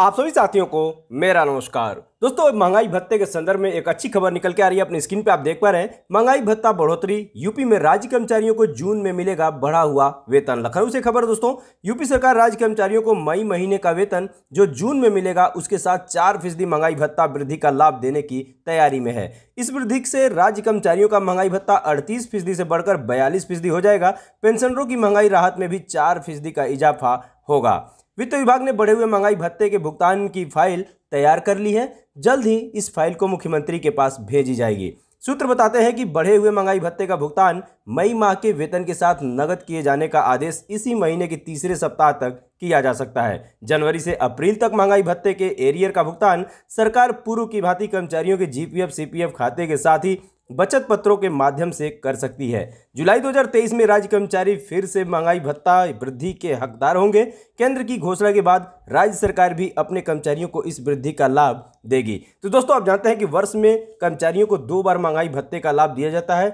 आप सभी साथियों को मेरा नमस्कार दोस्तों महंगाई भत्ते के संदर्भ में एक अच्छी खबर निकल के आ रही है अपनी स्क्रीन पे आप देख पा रहे हैं महंगाई भत्ता बढ़ोतरी यूपी में राज्य कर्मचारियों को जून में मिलेगा बढ़ा हुआ वेतन लखनऊ से खबर दोस्तों यूपी सरकार राज्य कर्मचारियों को मई महीने का वेतन जो जून में मिलेगा उसके साथ चार फीसदी महंगाई भत्ता वृद्धि का लाभ देने की तैयारी में है इस वृद्धि से राज्य कर्मचारियों का महंगाई भत्ता अड़तीस फीसदी से बढ़कर बयालीस फीसदी हो जाएगा पेंशनरों की महंगाई राहत में भी चार फीसदी का इजाफा होगा वित्त विभाग ने बढ़े हुए महंगाई भत्ते के भुगतान की फाइल तैयार कर ली है जल्द ही इस फाइल को मुख्यमंत्री के पास भेजी जाएगी सूत्र बताते हैं कि बढ़े हुए महंगाई भत्ते का भुगतान मई माह के वेतन के साथ नगद किए जाने का आदेश इसी महीने के तीसरे सप्ताह तक किया जा सकता है जनवरी से अप्रैल तक महंगाई भत्ते के एरियर का भुगतान सरकार पूर्व की भांति कर्मचारियों के जीपीएफ सीपीएफ खाते के साथ ही बचत पत्रों के माध्यम से कर सकती है जुलाई 2023 में राज्य कर्मचारी फिर से महंगाई भत्ता वृद्धि के हकदार होंगे केंद्र की घोषणा के बाद राज्य सरकार भी अपने कर्मचारियों को इस वृद्धि का लाभ देगी तो दोस्तों आप जानते हैं कि वर्ष में कर्मचारियों को दो बार महंगाई भत्ते का लाभ दिया जाता है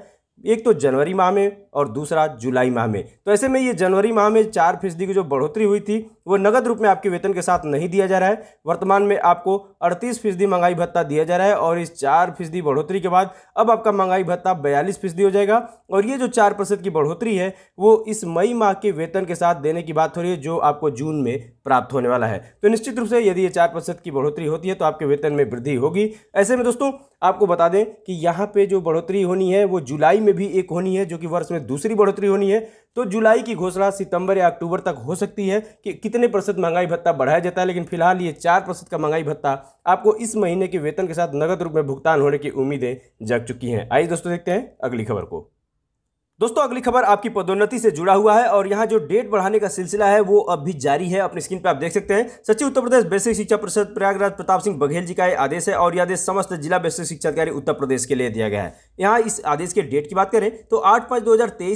एक तो जनवरी माह में और दूसरा जुलाई माह में तो ऐसे में ये जनवरी माह में चार फीसदी की जो बढ़ोतरी हुई थी वो नगद रूप में आपके वेतन के साथ नहीं दिया जा रहा है वर्तमान में आपको अड़तीस फीसदी महंगाई भत्ता दिया जा रहा है और इस चार फीसदी बढ़ोतरी के बाद अब आपका महंगाई भत्ता बयालीस फीसदी हो जाएगा और ये जो चार प्रतिशत की बढ़ोतरी है वो इस मई माह के वेतन के साथ देने की बात हो रही है जो आपको जून में प्राप्त होने वाला है तो निश्चित रूप से यदि ये चार प्रतिशत की बढ़ोतरी होती है तो आपके वेतन में वृद्धि होगी ऐसे में दोस्तों आपको बता दें कि यहाँ पे जो बढ़ोतरी होनी है वो जुलाई में भी एक होनी है जो कि वर्ष में दूसरी बढ़ोतरी होनी है तो जुलाई की घोषणा सितंबर या अक्टूबर तक हो सकती है कि कितने प्रतिशत महंगाई भत्ता बढ़ाया जाता है लेकिन फिलहाल ये चार प्रतिशत का महंगाई भत्ता आपको इस महीने के वेतन के साथ नगद रूप में भुगतान होने की उम्मीदें जग चुकी हैं आइए दोस्तों देखते हैं अगली खबर को दोस्तों अगली खबर आपकी पदोन्नति से जुड़ा हुआ है और यहाँ जो डेट बढ़ाने का सिलसिला है वो अब भी जारी है अपनी स्क्रीन पर आप देख सकते हैं सचिव उत्तर प्रदेश बेसिक शिक्षा परिषद प्रयागराज प्रताप सिंह बघेल जी का आदेश है और यह आदेश समस्त जिला बेसिक शिक्षा अधिकारी उत्तर प्रदेश के लिए दिया गया है यहाँ इस आदेश के डेट की बात करें तो आठ पांच दो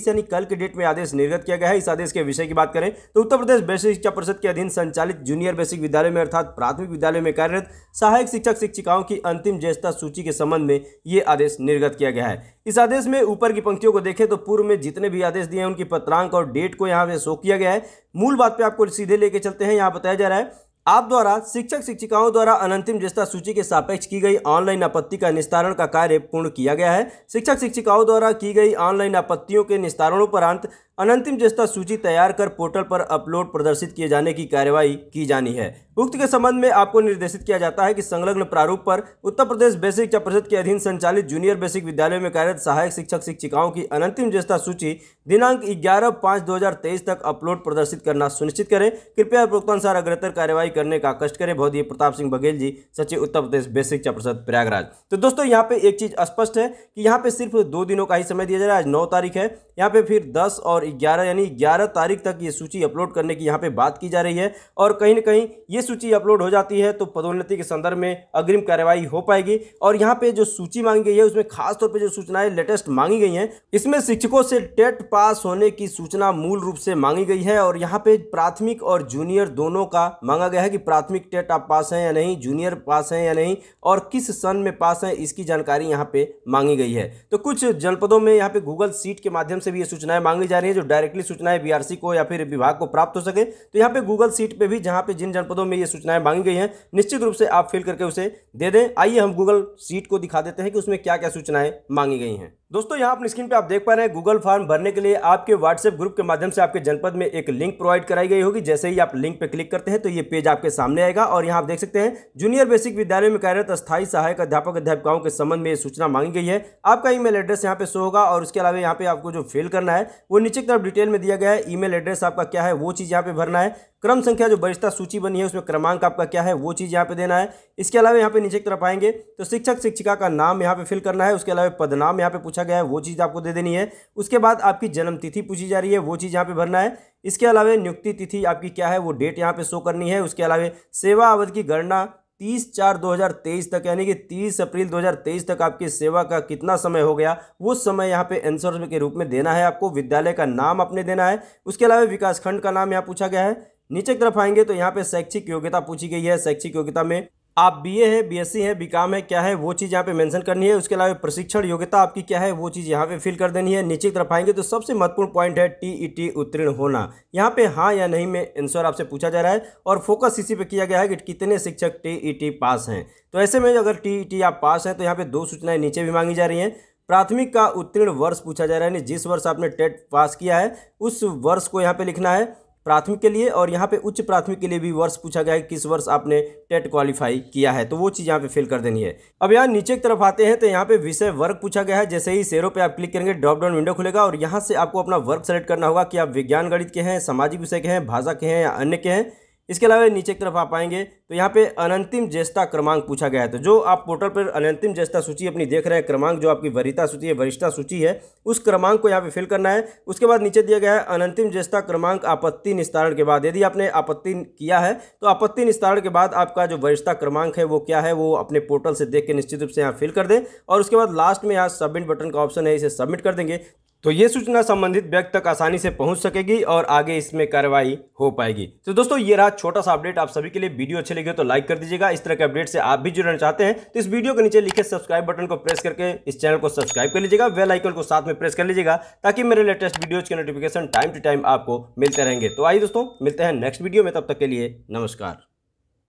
यानी कल के डेट में आदेश निर्गत किया गया है इस आदेश के विषय की बात करें तो उत्तर प्रदेश बेसिक शिक्षा परिषद के अधीन संचालित जूनियर बेसिक विद्यालय में अर्थात प्राथमिक विद्यालय में कार्यरत सहायक शिक्षक शिक्षिकाओं की अंतिम ज्येष्ठता सूची के संबंध में ये आदेश निर्गत किया गया है इस आदेश में ऊपर की पंक्तियों को देखें तो पूर्व में जितने भी आदेश दिए हैं उनकी पत्रांक और डेट को यहाँ पे शो किया गया है मूल बात पे आपको सीधे लेके चलते हैं यहाँ बताया जा रहा है आप द्वारा शिक्षक शिक्षिकाओं द्वारा अनंतिम जिस्ता सूची के सापेक्ष की गई ऑनलाइन आपत्ति का निस्तारण का कार्य पूर्ण किया गया है शिक्षक शिक्षिकाओं द्वारा की गई ऑनलाइन आपत्तियों के निस्तारणों उपरांत अनंतिम जस्ता सूची तैयार कर पोर्टल पर अपलोड प्रदर्शित किए जाने की कार्यवाही की जानी है उक्त के संबंध में आपको निर्देशित किया जाता है कि संलग्न प्रारूप पर उत्तर प्रदेश बेसिक शिक्षा परिषद के अधीन संचालित जूनियर बेसिक विद्यालय में कार्यरत सहायक शिक्षक शिक्षिकाओं की अनंतिम जस्ता सूची दिनांक ग्यारह पाँच दो तक अपलोड प्रदर्शित करना सुनिश्चित करें कृपया प्रोक्तानुसार अग्रतर कार्यवाही करने का कष्ट करें बहुत प्रताप सिंह बघेल जी सचिव उत्तर प्रदेश बेसिक शिक्षा परिषद प्रयागराज तो दोस्तों यहाँ पे एक चीज़ स्पष्ट है कि यहाँ पे सिर्फ दो दिनों का ही समय दिया जा रहा है आज नौ तारीख है यहाँ पे फिर दस और और 11 यानी 11 तारीख तक ये सूची अपलोड करने की यहाँ पे बात की जा रही है और कहीं ना कहीं ये सूची अपलोड हो जाती है तो पदोन्नति के संदर्भ में अग्रिम कार्रवाई हो पाएगी और यहाँ पे जो सूची मांगी गई है उसमें खासतौर पर जो सूचनाएं लेटेस्ट मांगी गई हैं इसमें शिक्षकों से टेट पास होने की सूचना मूल रूप से मांगी गई है और यहाँ पे प्राथमिक और जूनियर दोनों का मांगा गया है कि प्राथमिक टेट आप पास हैं या नहीं जूनियर पास हैं या नहीं और किस सन में पास हैं इसकी जानकारी यहाँ पे मांगी गई है तो कुछ जनपदों में यहाँ पे गूगल सीट के माध्यम से भी ये सूचनाएं मांगी जा रही है चाहिए जो डायरेक्टली सूचनाएं बीआरसी को या फिर विभाग को प्राप्त हो सके तो यहाँ पे गूगल सीट पे भी जहाँ पे जिन जनपदों में ये सूचनाएं मांगी गई हैं निश्चित रूप से आप फिल करके उसे दे दें आइए हम गूगल सीट को दिखा देते हैं कि उसमें क्या क्या सूचनाएं मांगी गई हैं दोस्तों यहाँ अपनी स्क्रीन पे आप देख पा रहे हैं गूगल फॉर्म भरने के लिए आपके व्हाट्सएप ग्रुप के माध्यम से आपके जनपद में एक लिंक प्रोवाइड कराई गई होगी जैसे ही आप लिंक पे क्लिक करते हैं तो ये पेज आपके सामने आएगा और यहाँ आप देख सकते हैं जूनियर बेसिक विद्यालय में कार्यरत स्थायी सहायक अध्यापक अध्यापिकाओं के संबंध में सूचना मांगी गई है आपका ई एड्रेस यहाँ पे शो होगा और उसके अलावा यहाँ पे आपको जो फिल करना है वो नीचे की तरफ डिटेल में दिया गया है ई एड्रेस आपका क्या है वो चीज़ यहाँ पे भरना है क्रम संख्या जो वरिष्ठता सूची बनी है उसमें क्रमांक आपका क्या है वो चीज़ यहाँ पे देना है इसके अलावा यहाँ पे नीचे की तरफ आएंगे तो शिक्षक शिक्षिका का नाम यहाँ पे फिल करना है उसके अलावा पदनाम यहाँ पे पूछा गया है वो चीज़ आपको दे देनी है उसके बाद आपकी जन्म तिथि पूछी जा रही है वो चीज़ यहाँ पे भरना है इसके अलावा नियुक्ति तिथि आपकी क्या है वो डेट यहाँ पे शो करनी है उसके अलावा सेवा अवधि की गणना तीस चार तेईस तक यानी कि तीस अप्रैल तेईस तक आपकी सेवा का कितना समय हो गया वो समय यहाँ पे आंसर के रूप में देना है आपको विद्यालय का नाम अपने देना है उसके अलावा विकासखंड का नाम यहाँ पूछा गया है नीचे की तरफ आएंगे तो यहाँ पे शैक्षिक योग्यता पूछी गई है शैक्षिक योग्यता में आप बीए है बीएससी है बीकाम है क्या है वो चीज़ यहाँ पे मेंशन करनी है उसके अलावा प्रशिक्षण योग्यता आपकी क्या है वो चीज़ यहाँ पे फिल कर देनी है नीचे की तरफ आएंगे तो सबसे महत्वपूर्ण पॉइंट है टीईटी e उत्तीर्ण होना यहाँ पे हाँ या नहीं में आंसर आपसे पूछा जा रहा है और फोकस इसी पे किया गया है कि कितने शिक्षक टीईटी e पास हैं तो ऐसे में अगर टी e आप पास हैं तो यहाँ पर दो सूचनाएँ नीचे भी मांगी जा रही हैं प्राथमिक का उत्तीर्ण वर्ष पूछा जा रहा है जिस वर्ष आपने टेट पास किया है उस वर्ष को यहाँ पे लिखना है प्राथमिक के लिए और यहाँ पे उच्च प्राथमिक के लिए भी वर्ष पूछा गया है किस वर्ष आपने टेट क्वालिफाई किया है तो वो चीज़ यहाँ पे फिल कर देनी है अब यहाँ नीचे की तरफ आते हैं तो यहाँ पे विषय वर्ग पूछा गया है जैसे ही शेरों पे आप क्लिक करेंगे ड्रॉप डाउन विंडो खुलेगा और यहाँ से आपको अपना वर्ग सेलेक्ट करना होगा कि आप विज्ञान गणित के हैं सामाजिक विषय के हैं भाषा के हैं या अन्य के हैं इसके अलावा नीचे की तरफ आप आएंगे तो यहाँ पे अनंतिम ज्येष्ठता क्रमांक पूछा गया है तो जो आप पोर्टल पर अनंतिम ज्येष्ठता सूची अपनी देख रहे हैं क्रमांक जो आपकी वरिता सूची है वरिष्ठता सूची है उस क्रमांक को यहाँ पे फिल करना है उसके बाद नीचे दिया गया है अनंतिम ज्येष्ठता क्रमांक आपत्ति निस्तारण के बाद यदि आपने आपत्ति किया है तो आपत्ति निस्तारण के बाद आपका जो वरिष्ठता क्रमांक है वो क्या है वो अपने पोर्टल से देख के निश्चित रूप से यहाँ फिल कर दें और उसके बाद लास्ट में यहाँ सबमिट बटन का ऑप्शन है इसे सबमिट कर देंगे तो ये सूचना संबंधित व्यक्ति तक आसानी से पहुंच सकेगी और आगे इसमें कार्रवाई हो पाएगी तो दोस्तों ये रहा छोटा सा अपडेट आप सभी के लिए वीडियो अच्छे लगे तो लाइक कर दीजिएगा इस तरह के अपडेट से आप भी जुड़ना चाहते हैं तो इस वीडियो के नीचे लिखे सब्सक्राइब बटन को प्रेस करके इस चैनल को सब्सक्राइब कर लीजिएगा वेल आइकन को साथ में प्रेस कर लीजिएगा ताकि मेरे लेटेस्ट वीडियोज के नोटिफिकेशन टाइम टू टाइम आपको मिलते रहेंगे तो आइए दोस्तों मिलते हैं नेक्स्ट वीडियो में तब तक के लिए नमस्कार